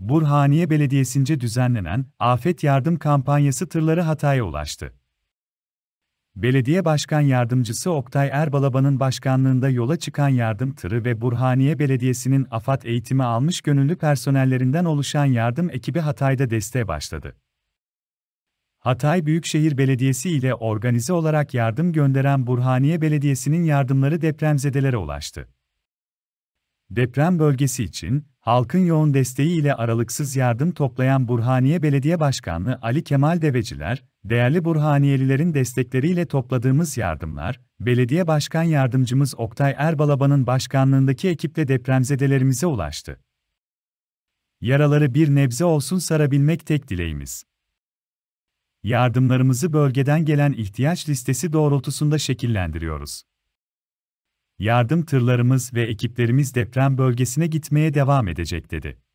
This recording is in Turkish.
Burhaniye Belediyesi'nce düzenlenen afet yardım kampanyası tırları Hatay'a ulaştı. Belediye Başkan Yardımcısı Oktay Erbalaban'ın başkanlığında yola çıkan yardım tırı ve Burhaniye Belediyesi'nin AFAD eğitimi almış gönüllü personellerinden oluşan yardım ekibi Hatay'da desteğe başladı. Hatay Büyükşehir Belediyesi ile organize olarak yardım gönderen Burhaniye Belediyesi'nin yardımları depremzedelere ulaştı. Deprem bölgesi için halkın yoğun desteği ile aralıksız yardım toplayan Burhaniye Belediye Başkanı Ali Kemal Deveciler, değerli Burhaniyelilerin destekleriyle topladığımız yardımlar, Belediye Başkan Yardımcımız Oktay Erbalaban'ın başkanlığındaki ekiple depremzedelerimize ulaştı. Yaraları bir nebze olsun sarabilmek tek dileğimiz. Yardımlarımızı bölgeden gelen ihtiyaç listesi doğrultusunda şekillendiriyoruz yardım tırlarımız ve ekiplerimiz deprem bölgesine gitmeye devam edecek dedi.